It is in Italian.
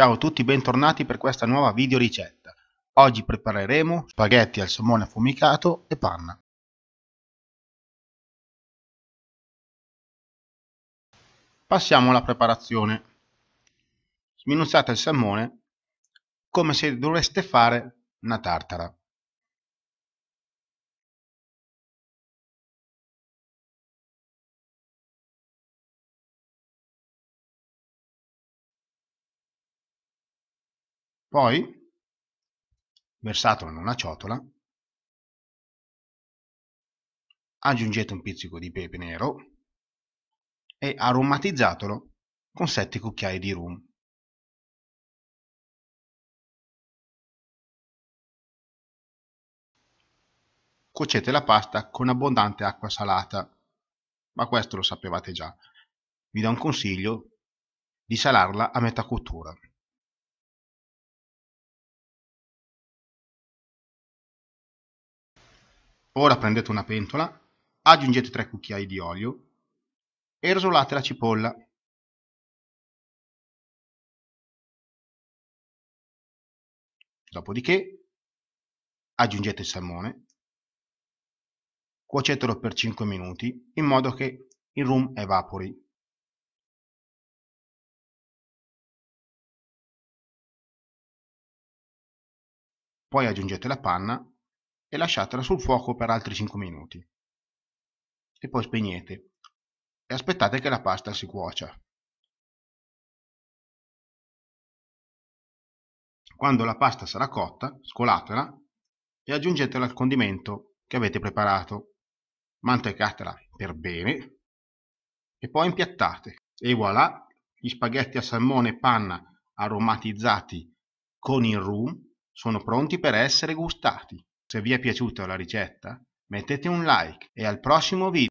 Ciao a tutti, bentornati per questa nuova video ricetta. Oggi prepareremo spaghetti al salmone affumicato e panna. Passiamo alla preparazione. Sminuzzate il salmone come se dovreste fare una tartara. Poi, versatelo in una ciotola, aggiungete un pizzico di pepe nero e aromatizzatelo con 7 cucchiai di rum. Cuocete la pasta con abbondante acqua salata, ma questo lo sapevate già. Vi do un consiglio di salarla a metà cottura. Ora prendete una pentola, aggiungete 3 cucchiai di olio e rosolate la cipolla. Dopodiché aggiungete il salmone, cuocetelo per 5 minuti in modo che il rum evapori. Poi aggiungete la panna e lasciatela sul fuoco per altri 5 minuti. E poi spegnete e aspettate che la pasta si cuocia. Quando la pasta sarà cotta, scolatela e aggiungetela al condimento che avete preparato. Mantecatela per bene e poi impiattate. E voilà, gli spaghetti a salmone e panna aromatizzati con il rum sono pronti per essere gustati. Se vi è piaciuta la ricetta mettete un like e al prossimo video.